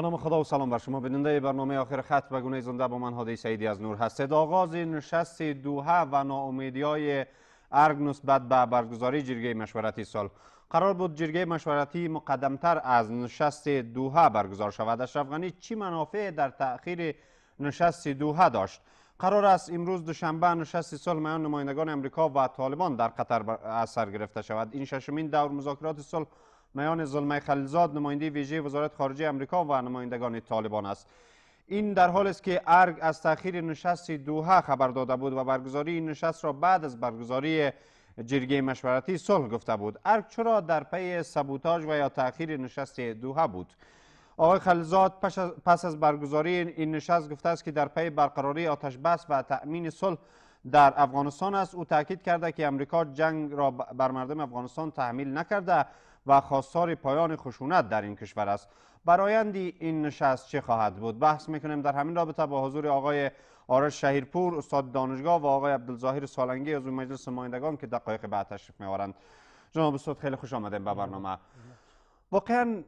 نام خدا و سلام بر شما بیننده برنامه آخر خط و گونه زنده با من هادی سعیدی از نور هستید آغاز نشست دوحه و ناامیدی های ارگ نسبت به برگزاری جرگه مشورتی سال قرار بود جرگه مشورتی مقدمتر از نشست دوحه برگزار شود اشرف چی منافع در تأخیر نشست دوحه داشت قرار است امروز دوشنبه نشست سال میان نمایندگان امریکا و طالبان در قطر اثر گرفته شود این ششمین دور مذاکرات صلح میان ظلمه خلیلزاد نماینده ویژه وزارت خارجه امریکا و نمایندگان طالبان است این در حال است که ارگ از تاخیر نشست دوحه خبر داده بود و برگزاری این نشست را بعد از برگزاری جرگه مشورتی صلح گفته بود ارگ چرا در پی سبوتاج و یا تاخیر نشست دوها بود آقای خلیلزاد پس از برگزاری این نشست گفته است که در پی برقراری آتش بس و تأمین صلح در افغانستان است او تاکید کرده که امریکا جنگ را بر مردم افغانستان تحمیل نکرده و خواستار پایان خشونت در این کشور است برایندی این نشست چه خواهد بود بحث میکنیم در همین رابطه با حضور آقای آرش شهیرپور استاد دانشگاه و آقای عبدالظاهر سالنگی از مجلس نمایندگان که دقایق بعد تشریف میآورند جناب استاد خیلی خوش آمدیم به برنامه واقعا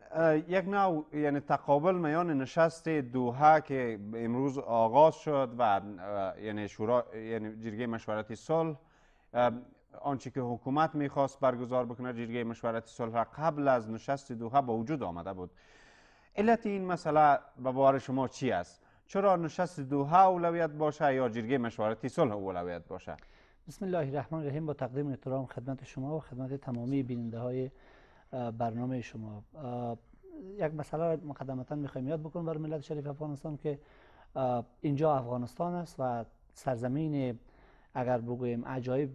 یک نوع یعنی تقابل میان نشست دوها که امروز آغاز شد و یعنی شورا یعنی جرگه مشورتی صلح آنچه که حکومت میخواست برگزار بکنه جرگه مشورتی صلح قبل از نشست دوحه با وجود آمده بود علت این مسئله به بار شما چی است چرا نشست دوحه اولویت باشه یا جرگه مشورتی صلح اولویت باشه بسم الله الرحمن الرحیم با تقدیم احترام خدمت شما و خدمت تمامی بیننده های برنامه شما یک مسئله مقدمتا میخوایم یاد بکنم برای ملت شریف افغانستان که اینجا افغانستان است و سرزمین اگر بگویم عجایب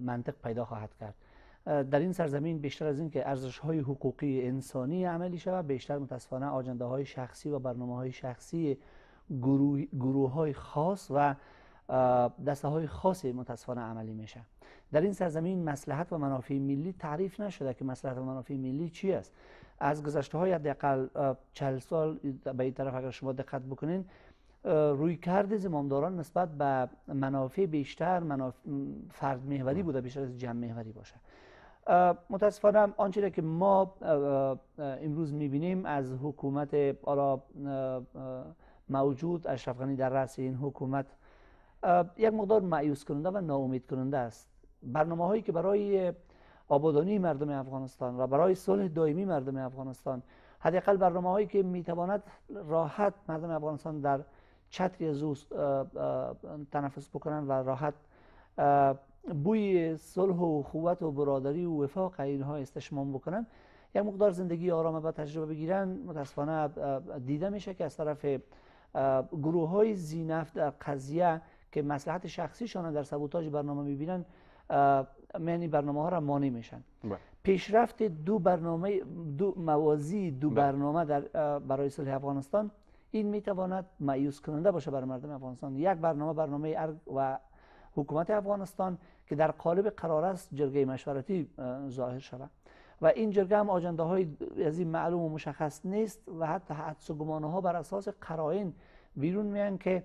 منطق پیدا خواهد کرد در این سرزمین بیشتر از اینکه ارزش های حقوقی انسانی عملی شود بیشتر متاسفانه آجنده های شخصی و برنامه های شخصی گروه, های خاص و دسته های خاصی متاسفانه عملی میشه در این سرزمین مسلحت و منافع ملی تعریف نشده که مسلحت و منافع ملی چی است از گذشته های حداقل چل سال به این طرف اگر شما دقت بکنین روی کرد زمامداران نسبت به منافع بیشتر منافع فرد محوری بوده بیشتر از جمع محوری باشه متاسفانه آنچه که ما امروز میبینیم از حکومت آرا موجود اشرف در رأس این حکومت یک مقدار معیوس کننده و ناامید کننده است برنامه هایی که برای آبادانی مردم افغانستان و برای صلح دائمی مردم افغانستان حداقل برنامه هایی که میتواند راحت مردم افغانستان در چتری او تنفس بکنن و راحت بوی صلح و خوبت و برادری و وفاق اینها استشمام بکنن یک مقدار زندگی آرام و تجربه بگیرن متاسفانه دیده میشه که از طرف گروه های زینف در قضیه که مسلحت شخصیشان در سبوتاج برنامه میبینن معنی برنامه ها را مانع میشن بله. پیشرفت دو برنامه دو موازی دو بله. برنامه در برای صلح افغانستان این تواند مایوس کننده باشه بر مردم افغانستان یک برنامه برنامه ارگ و حکومت افغانستان که در قالب قرار است جرگه مشورتی ظاهر شود و این جرگه هم آجنده های از این معلوم و مشخص نیست و حتی حدس و گمانه ها بر اساس قرائن بیرون میان که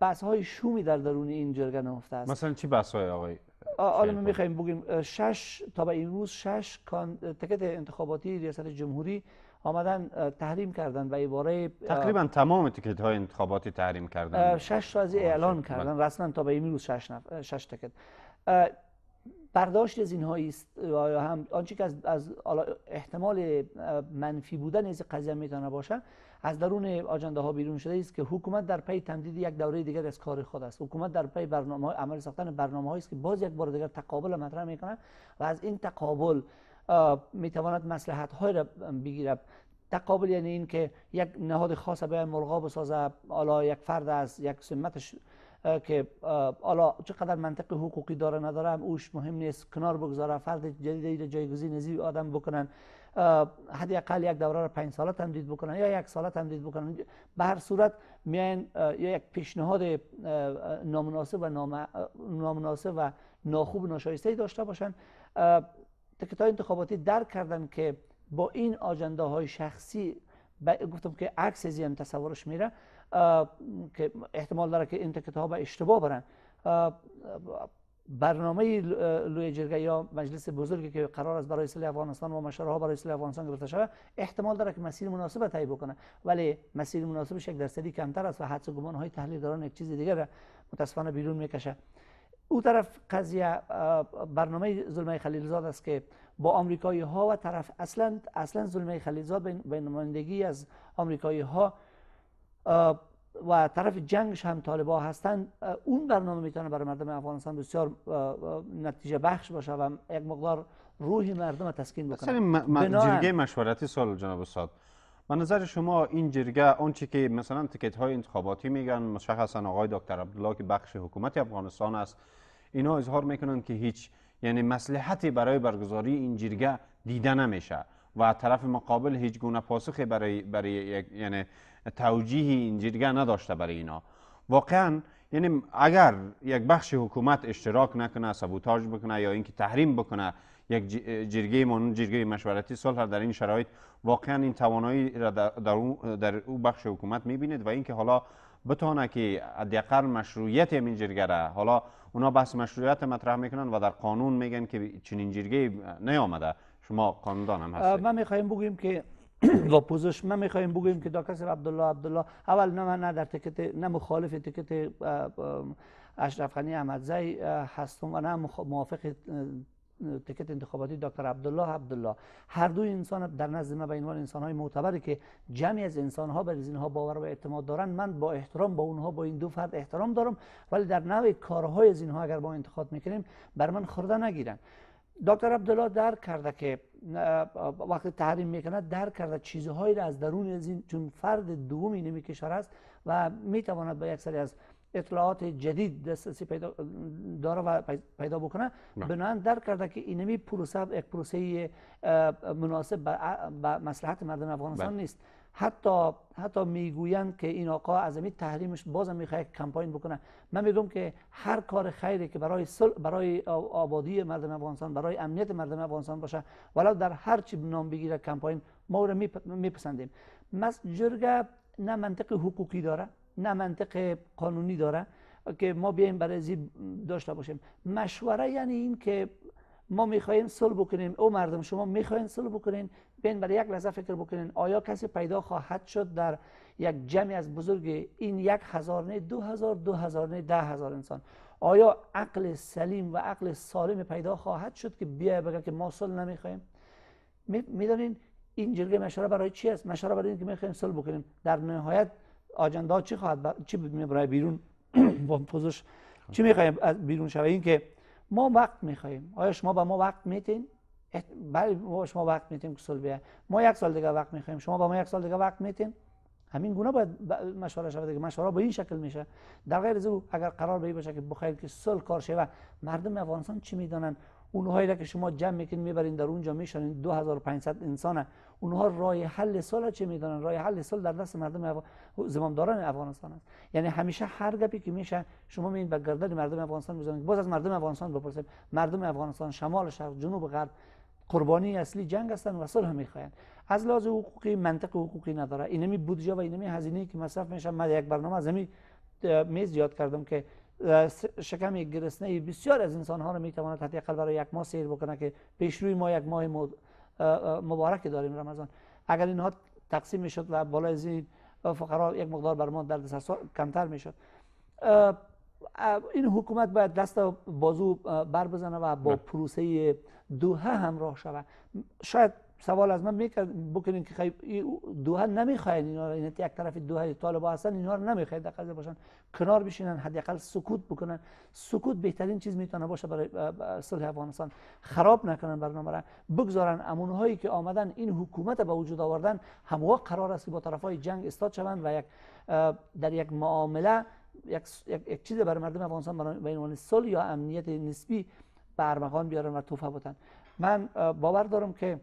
بحث های شومی در درون این جرگه نهفته است مثلا چی بحث های آقای حالا ما میخوایم بگیم شش تا به این روز شش تکت انتخاباتی ریاست جمهوری آمدن تحریم کردن و عباره تقریبا تمام تیکت های انتخاباتی تحریم کردن شش تا از اعلان کردن بله. رسما تا به این روز شش, شش تکت برداشت از اینهایی است هم آنچه که از, از احتمال منفی بودن از قضیه میتونه باشه از درون آجنده ها بیرون شده است که حکومت در پی تمدید یک دوره دیگر از کار خود است حکومت در پی برنامه عمل ساختن برنامه است که باز یک بار دیگر تقابل مطرح میکنه و از این تقابل میتواند مسلحت های را بگیرد تقابل یعنی این که یک نهاد خاص به ملغا بسازه حالا یک فرد از یک سمتش که حالا چقدر منطق حقوقی داره نداره اوش مهم نیست کنار بگذاره فرد جدیدی را جایگزین نزی آدم بکنن حداقل یک دوره را پنج ساله تمدید بکنن یا یک ساله تمدید بکنن به هر صورت میان یا یک پیشنهاد نامناسب و نامناسب و ناخوب و ناشایسته داشته باشن های انتخاباتی درک کردن که با این آجنده های شخصی گفتم که عکس این تصورش میره که احتمال داره که این به اشتباه برن برنامه لوی جرگه یا مجلس بزرگی که قرار است برای اصلاح افغانستان و مشاره ها برای اصلاح افغانستان گرفته شده احتمال داره که مسیر مناسب تایی بکنه ولی مسیر مناسبش یک درصدی کمتر است و حدس گمان های تحلیلگران یک چیز دیگر را متاسفانه بیرون میکشه او طرف قضیه برنامه زلمه خلیلزاد است که با آمریکایی ها و طرف اصلا اصلا زلمه خلیلزاد به نمایندگی از آمریکایی ها و طرف جنگش هم طالبا هستند اون برنامه میتونه برای مردم افغانستان بسیار نتیجه بخش باشه و یک مقدار روح مردم تسکین بکنه سر مشورتی سال جناب استاد و نظر شما این جرگه آنچه که مثلا تکت های انتخاباتی میگن مشخصا آقای دکتر عبدالله که بخش حکومت افغانستان است اینها اظهار میکنن که هیچ یعنی مسلحتی برای برگزاری این جرگه دیده نمیشه و طرف مقابل هیچ گونه پاسخی برای برای یعنی توجیه این جرگه نداشته برای اینا واقعا یعنی اگر یک بخش حکومت اشتراک نکنه سبوتاج بکنه یا اینکه تحریم بکنه یک جرگه مانون جرگه مشورتی صلح در این شرایط واقعا این توانایی را در او, در او بخش حکومت میبیند و اینکه حالا بتانه که حداقل مشروعیت این جرگه را حالا اونا بحث مشروعیت مطرح میکنن و در قانون میگن که چنین جرگه نیامده شما قانوندان هم هستید ما میخوایم بگوییم که و پوزش ما میخوایم بگویم که داکتر عبدالله عبدالله اول نه نه در تکت نه مخالف تکت اشرف غنی احمدزی هستم و نه موافق تکت انتخاباتی دکتر عبدالله عبدالله هر دو انسان در نزد من به عنوان انسان های معتبری که جمعی از انسان ها بر اینها باور و اعتماد دارن من با احترام با اونها با این دو فرد احترام دارم ولی در نوع کارهای از اینها اگر ما انتخاب میکنیم بر من خورده نگیرن دکتر عبدالله در کرده که وقتی تحریم میکنه در کرده چیزهایی را از درون از این چون فرد دومی نمی است و میتواند با یک سری از اطلاعات جدید دسترسی پیدا داره و پیدا بکنه بنان درک کرده که اینمی پروسه یک پروسه مناسب به مصلحت مردم افغانستان بله. نیست حتی حتی میگویند که این آقا از این تحریمش بازم میخواد کمپاین بکنه من میگم که هر کار خیری که برای سل برای آبادی مردم افغانستان برای امنیت مردم افغانستان باشه ولی در هر چی نام بگیره کمپاین ما رو میپسندیم مس جرگه نه منطق حقوقی داره نه منطق قانونی داره که ما بیایم برای زی داشته باشیم مشوره یعنی این که ما میخواهیم صلح بکنیم او مردم شما میخواین صلح بکنین بین برای یک لحظه فکر بکنین آیا کسی پیدا خواهد شد در یک جمعی از بزرگ این یک هزار نه دو هزار دو هزار نه ده هزار انسان آیا عقل سلیم و عقل سالم پیدا خواهد شد که بیای بگه که ما صلح نمیخوایم میدانین این مشوره برای چی است مشوره برای اینکه میخوایم صلح بکنیم در نهایت آجندا چی خواهد بر... چی برای بیرون پوزش چی میخوایم از بیرون شوه این که ما وقت میخوایم آیا شما به ما وقت میتین بله ما شما وقت میتیم که سلبیه ما یک سال دیگه وقت میخوایم شما با ما یک سال دیگه وقت میتین همین گونه باید مشوره شود که مشوره به این شکل میشه در غیر از او اگر قرار به باشه که بخیر که صلح کار و مردم افغانستان چی میدونن اونهایی را که شما جمع میکنید میبرین در اونجا میشنین 2500 انسانه اونها رای حل سال چه میدانن رای حل سال در دست مردم اف... زمامداران افغانستان است یعنی همیشه هر گپی که میشه شما میبینید به گردن مردم افغانستان میزنید باز از مردم افغانستان بپرسید مردم افغانستان شمال شرق جنوب غرب قربانی اصلی جنگ هستند و صلح میخواین از لحاظ حقوقی منطق حقوقی نداره اینمی بودجه و اینمی هزینه که مصرف میشه من یک برنامه از میز یاد کردم که شکم یک گرسنه بسیار از انسان ها رو می حتی اقل برای یک ماه سیر بکنه که پیش روی ما یک ماه مبارک داریم رمضان اگر اینها تقسیم میشد و بالای از این فقرا یک مقدار بر ما دردسر کمتر میشد این حکومت باید دست بازو بر بزنه و با پروسه دوه همراه شود شاید سوال از من میکرد بکنین که خیب دوها نمیخواین اینا این یعنی یک طرف دوها ها هستن اینا رو نمیخواین در قضیه باشن کنار بشینن حداقل سکوت بکنن سکوت بهترین چیز میتونه باشه برای صلح افغانستان خراب نکنن برنامه را بگذارن هایی که آمدن این حکومت به وجود آوردن هموا قرار است که با های جنگ استاد شوند و یک در یک معامله یک, یک چیز برای مردم افغانستان به عنوان صلح یا امنیت نسبی به بیارن و توفه من باور دارم که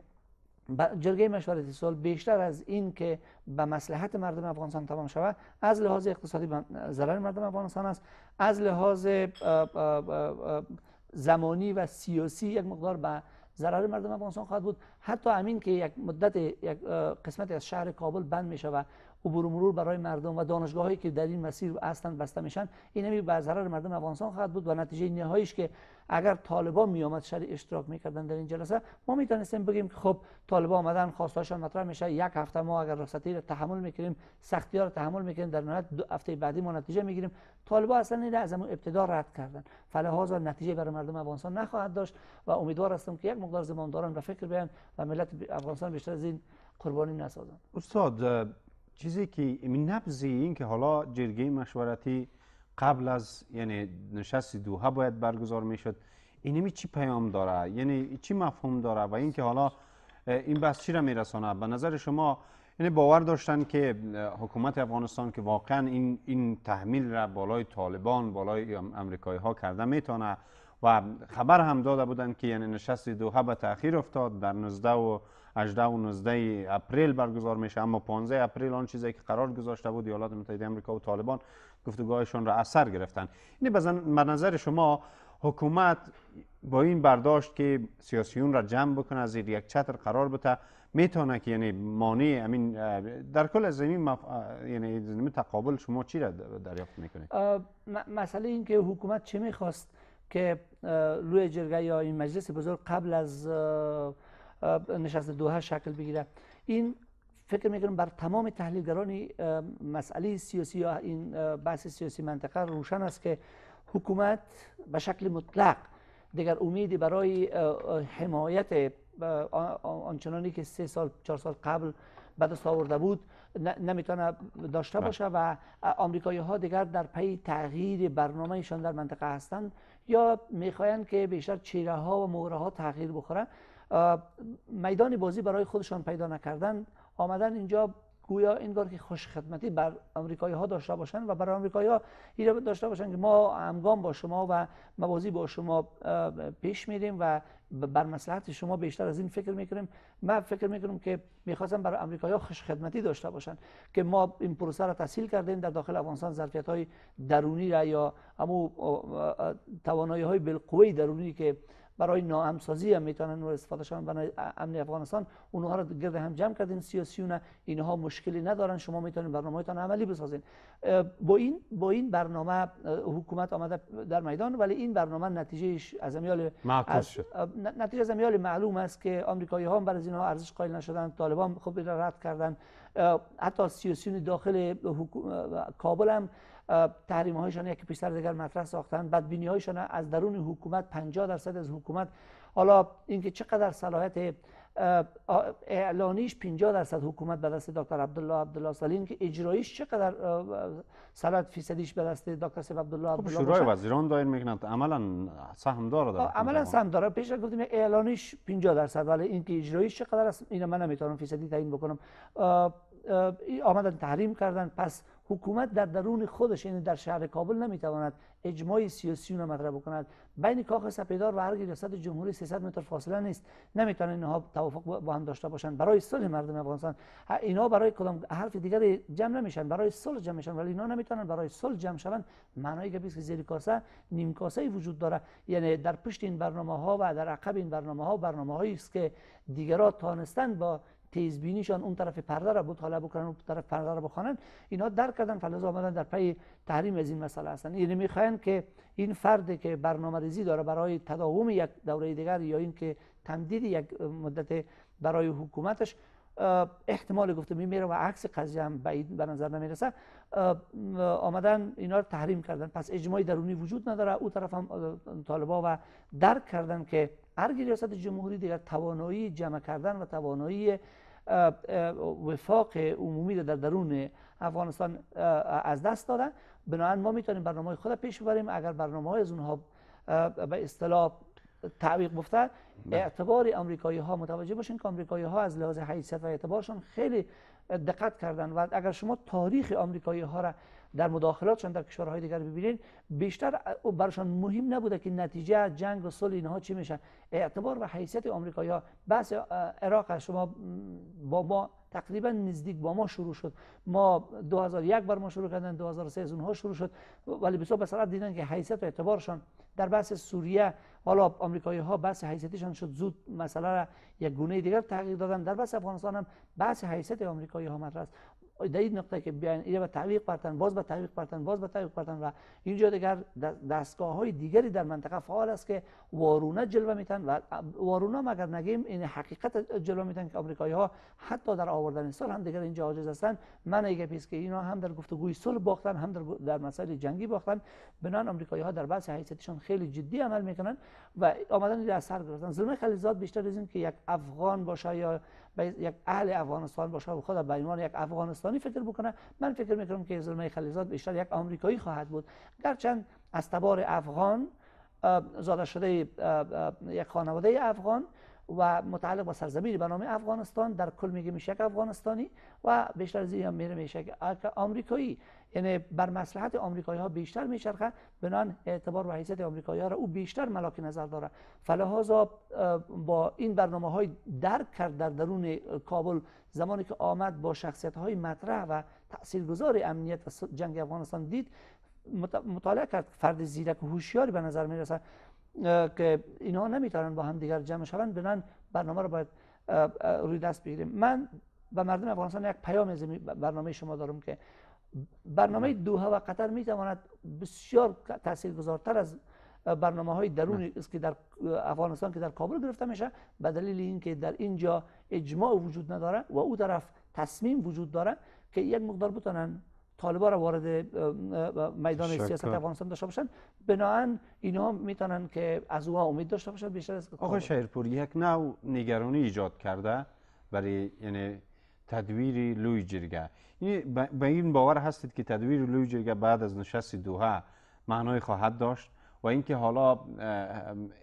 جرگه مشورتی سال، بیشتر از این که به مسلحت مردم افغانستان تمام شود از لحاظ اقتصادی ضرر مردم افغانستان است از لحاظ زمانی و سیاسی یک مقدار به ضرر مردم افغانستان خواهد بود حتی امین که یک مدت یک قسمت از شهر کابل بند می شود عبور مرور برای مردم و دانشگاه هایی که در این مسیر اصلا بسته میشن این همی به ضرر مردم افغانستان خواهد بود و نتیجه نهاییش که اگر طالبا می آمد اشتراک میکردن در این جلسه ما میتونستیم بگیم که خب طالبا آمدن خواستهاشان مطرح میشه یک هفته ما اگر رخصتی را تحمل میکنیم سختی ها تحمل میکنیم در نهایت دو هفته بعدی ما نتیجه میگیریم طالبا اصلا این از همون ابتدا رد کردن و نتیجه برای مردم افغانستان نخواهد داشت و امیدوار هستم که یک مقدار زمانداران به فکر بیان و ملت افغانستان بیشتر از این قربانی نسازند استاد چیزی که این نبزی این که حالا جرگه مشورتی قبل از یعنی نشست دوها باید برگزار میشد اینمی چی پیام داره یعنی چی مفهوم داره و اینکه حالا این بحث چی را میرسانه به نظر شما یعنی باور داشتن که حکومت افغانستان که واقعا این, این تحمیل را بالای طالبان بالای امریکایی ها کرده میتونه و خبر هم داده بودن که یعنی نشست دوها به تاخیر افتاد در 19 و 18 و 19 اپریل برگزار میشه اما 15 اپریل آن چیزی که قرار گذاشته بود ایالات متحده آمریکا و طالبان گفتگاهشون را اثر گرفتند. گرفتن این به نظر شما حکومت با این برداشت که سیاسیون را جمع بکنه از یک چتر قرار بده میتونه که یعنی مانع امین در کل از زمین مف... یعنی زمین تقابل شما چی را دریافت میکنید مسئله این که حکومت چه میخواست که روی جرگه یا این مجلس بزرگ قبل از نشست دوها شکل بگیره این فکر میکنم بر تمام تحلیلگران مسئله سیاسی یا این بحث سیاسی منطقه روشن است که حکومت به شکل مطلق دیگر امیدی برای حمایت آنچنانی که سه سال چهار سال قبل به دست آورده بود نمیتونه داشته بله. باشه و آمریکایی ها دیگر در پی تغییر برنامهشان در منطقه هستند یا میخوایند که بیشتر چیره ها و موره ها تغییر بخوره میدان بازی برای خودشان پیدا نکردن آمدن اینجا گویا انگار که خوش خدمتی بر آمریکایی ها داشته باشند و بر آمریکایی ها اینجا داشته باشند که ما همگام با شما و موازی با شما پیش میریم و بر مسلحت شما بیشتر از این فکر میکنیم من فکر میکنم که میخواستم بر آمریکایی ها خوش خدمتی داشته باشند که ما این پروسه را تحصیل کردیم در داخل افغانستان ظرفیت های درونی را یا امو توانایی های بالقوه درونی که برای ناامسازی هم میتونن رو استفاده شون برای امن افغانستان اونها رو گرد هم جمع کردن سیاسیون اینها مشکلی ندارن شما میتونید برنامهتان عملی بسازین با این با این برنامه حکومت آمده در میدان ولی این برنامه نتیجهش از امیال نتیجه از امیال معلوم است که آمریکایی ها هم بر از اینها ارزش قائل نشدن طالبان خوب رد کردن حتی سیاسیون داخل کابل هم تحریم هایشان یکی پیشتر دیگر مطرح ساختن بدبینی هایشان از درون حکومت 50 درصد از حکومت حالا اینکه چقدر صلاحیت اعلانیش 50 درصد حکومت به دست دکتر عبدالله عبدالله سالین که اجرایش چقدر صلاحیت فیصدیش به دست دکتر سیف عبدالله خب عبدالله شورای وزیران دایر میکنند عملا سهم داره در عملا سهم داره پیش گفتیم اعلانیش 50 درصد ولی اینکه اجرایش چقدر است اینو من نمیتونم فیصدی تعیین بکنم آمدن تحریم کردن پس حکومت در درون خودش یعنی در شهر کابل نمیتواند اجماع سیاسی رو مطرح بکند بین کاخ سپیدار و هر ریاست جمهوری 300 متر فاصله نیست نمیتونن اینها توافق با هم داشته باشند برای صلح مردم افغانستان اینها برای کدام حرف دیگری جمع نمیشن برای صلح جمع میشن ولی اینا نمیتونن برای صلح جمع شوند معنای که که زیر کاسه نیم کاسه وجود داره یعنی در پشت این برنامه ها و در عقب این برنامه ها برنامه است که دیگران تانستن با تیزبینیشان اون طرف پرده را بود حالا بکنن اون طرف پرده را بخوانن اینا درک کردن فلذا آمدن در پی تحریم از این مسئله هستن یعنی میخواین که این فرد که برنامه ریزی داره برای تداوم یک دوره دیگر یا اینکه تمدید یک مدت برای حکومتش احتمال گفته میره و عکس قضیه هم بعید به نظر نمیرسه آمدن اینا رو تحریم کردن پس اجماع درونی وجود نداره او طرف هم طالبا و درک کردن که هر ریاست جمهوری دیگر توانایی جمع کردن و توانایی وفاق عمومی در درون افغانستان از دست دادن بنابراین ما میتونیم برنامه خود پیش ببریم اگر برنامه های از اونها به اصطلاح تعویق بفته بله. اعتبار امریکایی ها متوجه باشین که امریکایی ها از لحاظ حیثیت و اعتبارشون خیلی دقت کردن و اگر شما تاریخ امریکایی ها را در مداخلاتشان در کشورهای دیگر ببینید بیشتر برشان مهم نبوده که نتیجه جنگ و صلح اینها چی میشن اعتبار و حیثیت آمریکا یا بحث عراق شما با ما تقریبا نزدیک با ما شروع شد ما 2001 بر ما شروع کردن 2003 از اونها شروع شد ولی بسیار به سرعت دیدن که حیثیت و اعتبارشان در بحث سوریه حالا آمریکایی ها بحث حیثیتشان شد زود مثلا را یک گونه دیگر تغییر دادن در بحث افغانستان هم بحث حیثیت آمریکایی ها مطرح است در نقطه که بیاین اینو به باز به تعویق پرتن باز به پرتن و اینجا دیگر دستگاه های دیگری در منطقه فعال است که وارونه جلوه میتن و وارونه مگر نگیم این حقیقت جلوه میتن که آمریکایی ها حتی در آوردن سال هم دیگر اینجا عاجز هستن من اگه پیس که اینا هم در گفتگوی صلح باختن هم در در مسائل جنگی باختن بنان آمریکایی ها در بحث حیثیتشان خیلی جدی عمل میکنن و آمدن در اثر گرفتن ظلم خلیزاد بیشتر از این که یک افغان باشه یا به یک اهل افغانستان باشه و خود به عنوان یک افغانستانی فکر بکنه من فکر میکنم که زلمه خلیزاد بیشتر یک آمریکایی خواهد بود گرچند از تبار افغان زاده شده یک خانواده افغان و متعلق با سرزمینی به نام افغانستان در کل میگه میشه یک افغانستانی و بیشتر از این میره میشه که آمریکایی یعنی بر مصلحت آمریکایی ها بیشتر میچرخه بنان اعتبار و حیثیت آمریکایی ها را او بیشتر ملاک نظر داره فلهازا با این برنامه های درک کرد در درون کابل زمانی که آمد با شخصیت های مطرح و تاثیرگذار امنیت و جنگ افغانستان دید مطالعه کرد فرد زیرک و هوشیاری به نظر می رسد که اینها نمیتونن با هم دیگر جمع شوند بنان برنامه رو باید روی دست بگیریم من به مردم افغانستان یک پیام برنامه شما دارم که برنامه دوها و قطر می تواند بسیار تاثیرگذارتر از برنامه های درون است که در افغانستان که در کابل گرفته میشه به دلیل اینکه در اینجا اجماع وجود نداره و او طرف تصمیم وجود داره که یک مقدار بتونن طالبا را وارد میدان سیاست افغانستان داشته باشن بناهن اینا میتونن که از او امید داشته باشن بیشتر از آقای شهرپور یک نوع نگرانی ایجاد کرده برای یعنی تدویر لوی جرگه یعنی به این باور هستید که تدویر لوی جرگه بعد از نشست دوها معنای خواهد داشت و اینکه حالا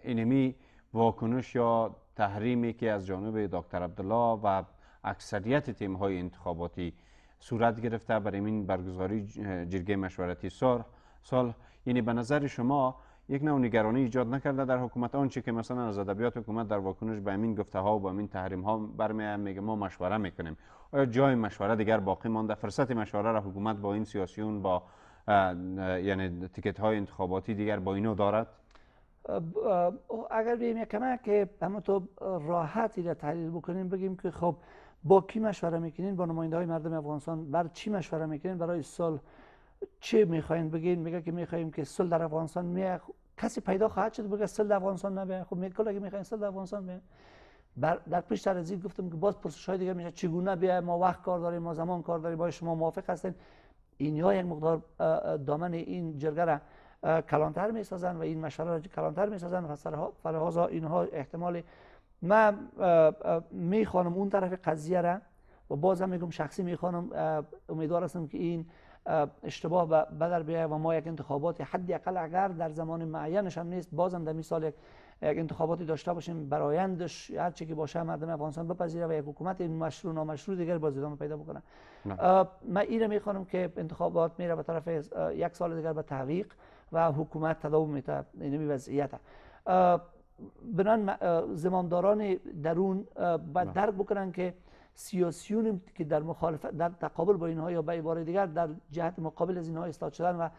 اینمی واکنش یا تحریمی که از جانب دکتر عبدالله و اکثریت تیم های انتخاباتی صورت گرفته برای این برگزاری جرگه مشورتی سال یعنی به نظر شما یک نوع نگرانی ایجاد نکرده در حکومت آنچه که مثلا از ادبیات حکومت در واکنش به این گفته ها و به این تحریم ها برمی میگه ما مشوره میکنیم آیا جای مشوره دیگر باقی مانده فرصت مشوره را حکومت با این سیاسیون با یعنی تیکت های انتخاباتی دیگر با اینو دارد اگر بیم کمه که تو راحتی را تحلیل بکنیم بگیم که خب با کی مشوره میکنین با نماینده های مردم افغانستان بر چی مشوره میکنین برای سال چه میخواین بگین میگه که میخوایم که سل در افغانستان می کسی پیدا خواهد شد بگه سل در افغانستان نه خب میگه اگه میخواین سل در افغانستان بیه بر در پیش تر از این گفتم که باز پرسش های دیگه میشه چگونه بیا ما وقت کار داریم ما زمان کار داریم با شما موافق هستین اینها یک مقدار دامن این جرگه را کلانتر میسازن و این مشوره را کلانتر میسازن و فرهازا اینها احتمال من میخوانم اون طرف قضیه را و باز میگم شخصی میخوانم امیدوار هستم که این اشتباه و بدر بیاید و ما یک انتخابات حداقل اگر در زمان معینش هم نیست بازم در سال یک انتخاباتی داشته باشیم برایندش هر چی که باشه مردم افغانستان بپذیره و یک حکومت مشروع نامشروع دیگر باز ادامه پیدا بکنه من ایره میخوانم که انتخابات میره به طرف یک سال دیگر به تعویق و حکومت تداوم میته این وضعیت بنان زمانداران درون باید درک بکنن که سیاسیون که در مخالفت در تقابل با اینها یا به عباره دیگر در جهت مقابل از اینها ایستاد شدن و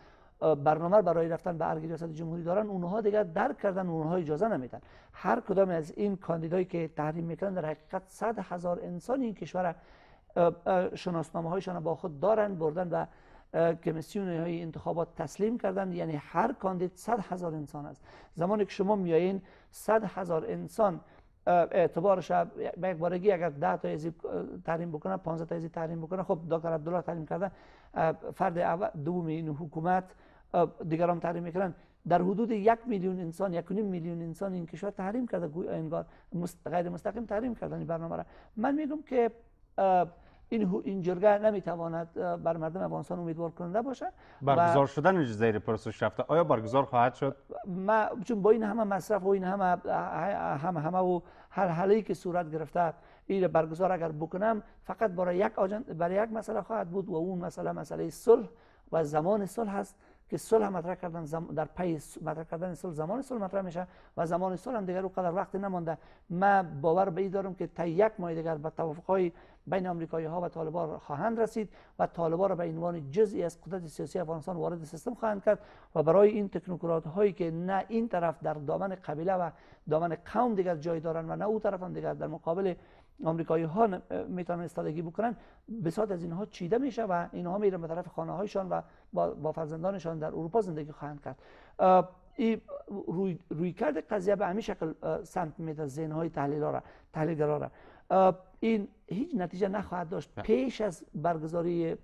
برنامه برای رفتن به ارگ ریاست جمهوری دارن اونها دیگر درک کردن اونها اجازه نمیدن هر کدام از این کاندیدایی که تحریم میکنن در حقیقت صد هزار انسان این کشور شناسنامه هایشان با خود دارن بردن و کمیسیون های انتخابات تسلیم کردن یعنی هر کاندید صد هزار انسان است زمانی که شما میایین صد هزار انسان اعتبارش به یک بارگی اگر ده تا حزب تحریم بکنه، 15 تا حزب تحریم بکنه، خب دکتر عبدالله تحریم کرده، فرد اول دوم این حکومت دیگران تحریم میکنن در حدود یک میلیون انسان یک میلیون انسان این کشور تحریم کرده انگار غیر مستقیم تحریم کردن این برنامه را من میگم که این این جرگه نمیتواند بر مردم افغانستان امیدوار کننده باشد برگزار شدن زیر پروسس رفته آیا برگزار خواهد شد ما چون با این همه مصرف و این همه همه همه و هر حلی که صورت گرفته این برگزار اگر بکنم فقط برای یک آجند برای یک مسئله خواهد بود و اون مسئله مسئله صلح و زمان صلح هست که صلح مطرح کردن در پی مطرح کردن صلح زمان صلح مطرح میشه و زمان صلح هم دیگر اونقدر وقت نمانده من باور به این دارم که تا یک ماه دیگر به های بین آمریکایی ها و طالبان خواهند رسید و طالبان را به عنوان جزئی از قدرت سیاسی افغانستان وارد سیستم خواهند کرد و برای این تکنوکرات هایی که نه این طرف در دامن قبیله و دامن قوم دیگر جای دارند و نه او طرف هم دیگر در مقابل آمریکایی ها میتونن استادگی بکنن بساط از اینها چیده میشه و اینها میرن به طرف خانه هایشان و با فرزندانشان در اروپا زندگی خواهند کرد این روی, روی قضیه به همین شکل سمت میده ذهن های تحلیل را تحلیل را این هیچ نتیجه نخواهد داشت پیش از برگزاری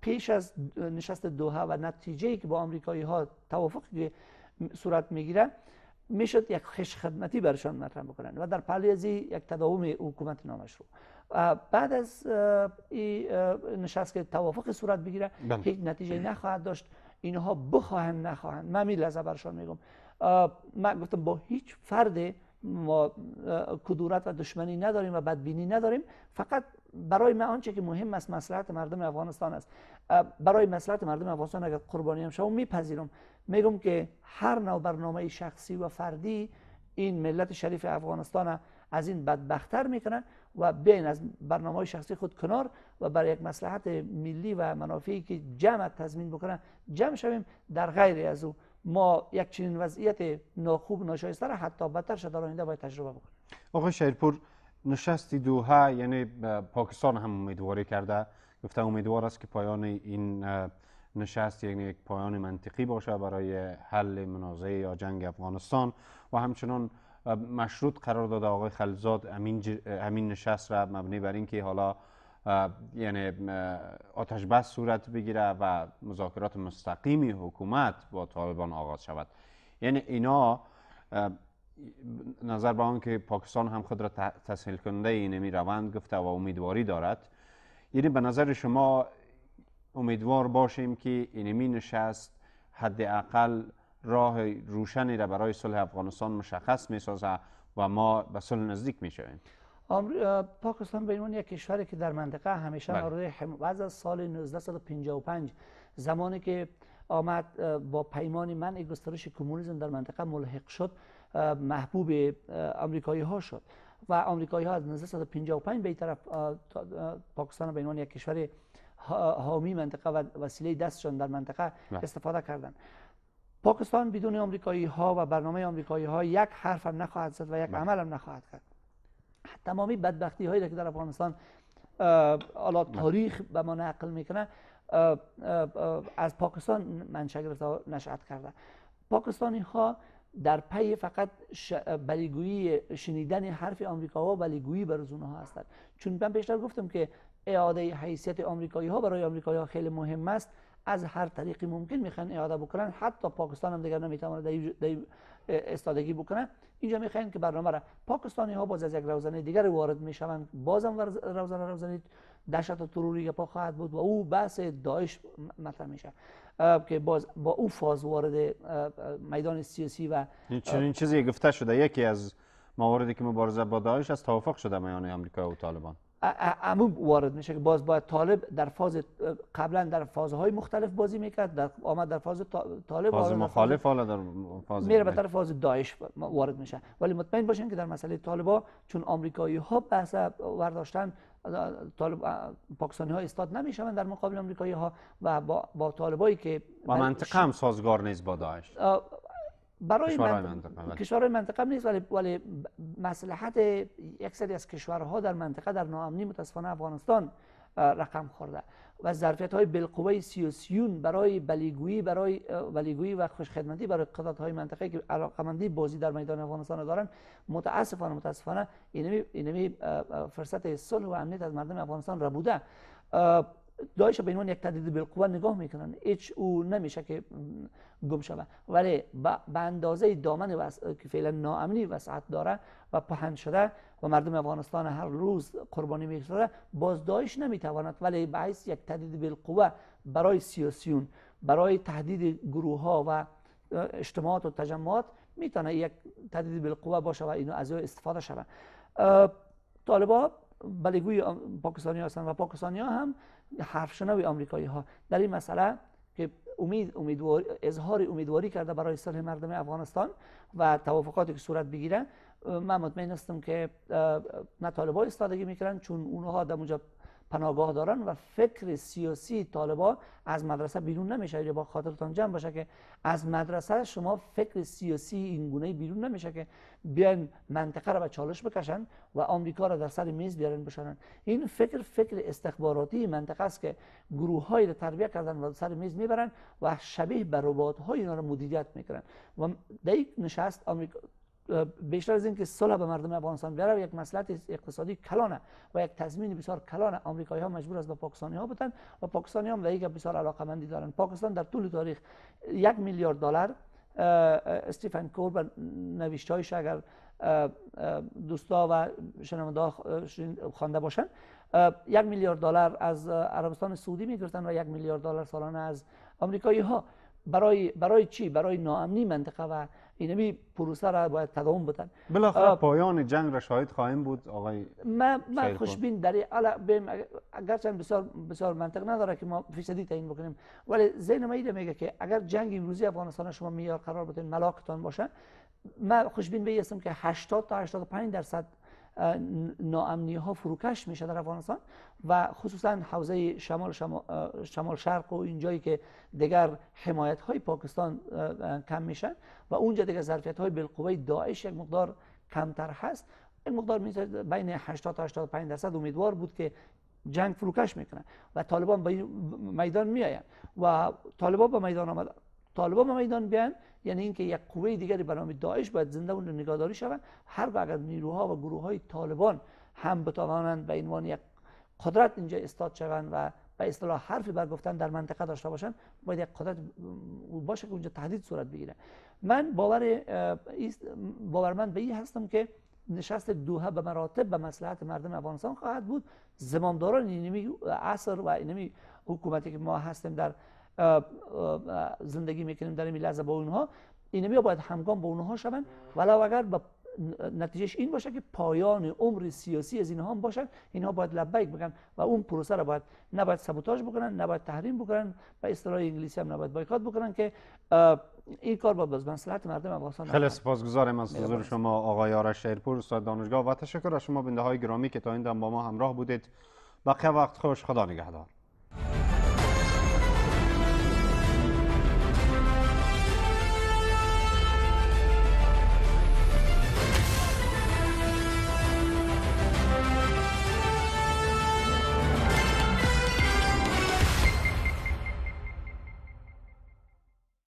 پیش از نشست دوها و نتیجه ای که با آمریکایی ها توافق صورت میگیره میشد یک خش خدمتی برشان مطرح بکنن و در پلی از یک تداوم حکومت نامش رو بعد از این نشست که توافق صورت بگیره بله. هیچ نتیجه نخواهد داشت اینها بخواهند نخواهند من می لحظه برشان میگم من گفتم با هیچ فرد ما کدورت و دشمنی نداریم و بدبینی نداریم فقط برای ما آنچه که مهم است مسلحت مردم افغانستان است برای مسلحت مردم افغانستان اگر قربانی هم شوم میپذیرم میگم که هر نوع برنامه شخصی و فردی این ملت شریف افغانستان از این بدبختتر میکنن و بین از برنامه شخصی خود کنار و برای یک مسلحت ملی و منافعی که جمع تضمین بکنن جمع شویم در غیر از او ما یک چنین وضعیت ناخوب ناشایسته را حتی بدتر شده آینده باید تجربه بکنیم آقای شیرپور نشست دوها یعنی پاکستان هم امیدواری کرده گفته امیدوار است که پایان این نشست یعنی یک پایان منطقی باشه برای حل منازعه یا جنگ افغانستان و همچنان مشروط قرار داده آقای خلزاد امین نشست را مبنی بر اینکه حالا یعنی آتش بس صورت بگیره و مذاکرات مستقیمی حکومت با طالبان آغاز شود یعنی اینا نظر به آن که پاکستان هم خود را تسهیل کننده اینمی روند گفته و امیدواری دارد یعنی به نظر شما امیدوار باشیم که اینمی نشست حداقل راه روشنی را برای صلح افغانستان مشخص می و ما به صلح نزدیک می شویم پاکستان به عنوان یک کشوری که در منطقه همیشه بله. مورد از سال 1955 زمانی که آمد با پیمان منع گسترش کمونیسم در منطقه ملحق شد محبوب آمریکایی ها شد و آمریکایی ها از 1955 به طرف پاکستان به عنوان یک کشور حامی منطقه و وسیله دستشان در منطقه بله. استفاده کردند پاکستان بدون آمریکایی ها و برنامه آمریکایی ها یک حرف هم نخواهد زد و یک بله. عمل هم نخواهد کرد تمامی بدبختی هایی که در افغانستان حالا تاریخ به ما نقل میکنه از پاکستان منشأ گرفته نشأت کرده پاکستانی ها در پی فقط بلیگویی شنیدن حرف آمریکا ها بلیگویی بر اونها هستند چون من پیشتر گفتم که اعاده حیثیت آمریکایی ها برای آمریکایی ها خیلی مهم است از هر طریقی ممکن میخوان اعاده بکنن حتی پاکستان هم دیگر نمیتونه در استادگی بکنه اینجا میخوایم که برنامه را پاکستانی ها باز از یک روزنه دیگر وارد میشوند بازم روزنه روزنه دهشت و تروری پا خواهد بود و او بحث داعش مطرح میشه که باز با او فاز وارد میدان سیاسی و چنین چیزی گفته شده یکی از مواردی که مبارزه با داعش از توافق شده میان آمریکا و طالبان عموم وارد میشه که باز باید طالب در فاز قبلا در فازهای مختلف بازی میکرد در آمد در فاز طالب فاز مخالف حالا در فاز میره به طرف فاز داعش وارد میشه ولی مطمئن باشین که در مسئله طالبا چون آمریکایی ها بحث ورداشتن طالب پاکستانی ها استاد نمیشوند در مقابل آمریکایی ها و با, با طالبایی که با منطقه هم سازگار نیست با داعش برای کشورهای منطقه, بله. منطقه نیست ولی ولی مصلحت یک سری از کشورها در منطقه در ناامنی متاسفانه افغانستان رقم خورده و ظرفیت های بالقوه سیاسیون برای بلیگویی برای بلیگویی و خوشخدمتی برای قدرت های منطقه که علاقمندی بازی در میدان افغانستان دارن متاسفانه متاسفانه اینمی فرصت صلح و امنیت از مردم افغانستان را بوده دایش به عنوان یک تهدید بالقوه نگاه میکنن هیچ او نمیشه که گم شود ولی به اندازه دامن وس... که فعلا ناامنی وسعت داره و پهن شده و مردم افغانستان هر روز قربانی میشوره باز داعش نمیتواند ولی حیث یک تهدید بالقوه برای سیاسیون برای تهدید گروه ها و اجتماعات و تجمعات میتونه یک تهدید بالقوه باشه و اینو از استفاده شود طالبا بلگوی پاکستانی هستند و پاکستانی هم شنوی آمریکایی ها در این مسئله که امید امیدوار اظهار امیدواری کرده برای صلح مردم افغانستان و توافقاتی که صورت بگیره من مطمئن هستم که نه طالبا استادگی میکنن چون اونها در اونجا پناهگاه دارن و فکر سیاسی طالبان از مدرسه بیرون نمیشه اگه با خاطرتان جمع باشه که از مدرسه شما فکر سیاسی این گونه بیرون نمیشه که بیان منطقه را به چالش بکشن و آمریکا را در سر میز بیارن بشنن این فکر فکر استخباراتی منطقه است که گروه های را تربیه کردن و سر میز میبرن و شبیه به ربات های اینا را مدیریت میکنن و در نشست بیشتر از اینکه صلح به مردم افغانستان بیاره یک مسئله اقتصادی کلانه و یک تضمین بسیار کلانه آمریکایی ها مجبور از به پاکستانی ها بتن و پاکستانی ها هم یک بسیار مندی دارن پاکستان در طول تاریخ یک میلیارد دلار استیفن کور و هایش اگر دوستا و شنونده خوانده باشن یک میلیارد دلار از عربستان سعودی میگرفتن و یک میلیارد دلار سالانه از آمریکایی ها برای برای چی برای ناامنی منطقه و اینمی پروسه را باید تداوم بدن بلاخره پایان جنگ را شاهد خواهیم بود آقای من من خوشبین در چند بسیار بسیار منطق نداره که ما فیصدی تعیین بکنیم ولی ذهن ما میگه که اگر جنگ امروزی افغانستان شما میار قرار بدین ملاکتان باشه من خوشبین به که 80 تا 85 درصد ناامنی ها فروکش میشه در افغانستان و خصوصا حوزه شمال, شمال شرق و اینجایی که دیگر حمایت های پاکستان کم میشن و اونجا دیگه ظرفیت های بالقوه داعش یک مقدار کمتر هست این مقدار بین 80 تا 85 درصد امیدوار بود که جنگ فروکش میکنه و طالبان به میدان میاین و طالبان به میدان آمدن طالبان به میدان بیان یعنی اینکه یک قوه دیگری به نام داعش باید زنده و نگاهداری شود هر اگر نیروها و گروه های طالبان هم بتوانند به عنوان یک قدرت اینجا استاد شوند و به اصطلاح حرفی گفتن در منطقه داشته باشن باید یک قدرت باشه که اونجا تهدید صورت بگیره من باور باورمند به این هستم که نشست دوها به مراتب به مسلحت مردم افغانستان خواهد بود زمامداران اینمی عصر و اینمی حکومتی که ما هستیم در زندگی میکنیم در این لحظه با اونها نمیه باید همگام با اونها شوند ولو اگر با نتیجهش این باشه که پایان عمر سیاسی از اینها هم باشن اینها باید لبیک بگن و اون پروسه را باید نباید سبوتاژ بکنن نباید تحریم بکنن به اصطلاح انگلیسی هم نباید بایکات بکنن که این کار با باز مصلحت مردم افغانستان خیلی سپاسگزارم از حضور شما آقای آرش شیرپور استاد دانشگاه و تشکر از شما بنده های گرامی که تا این دم با ما همراه بودید بقیه وقت خوش خدا نگهدار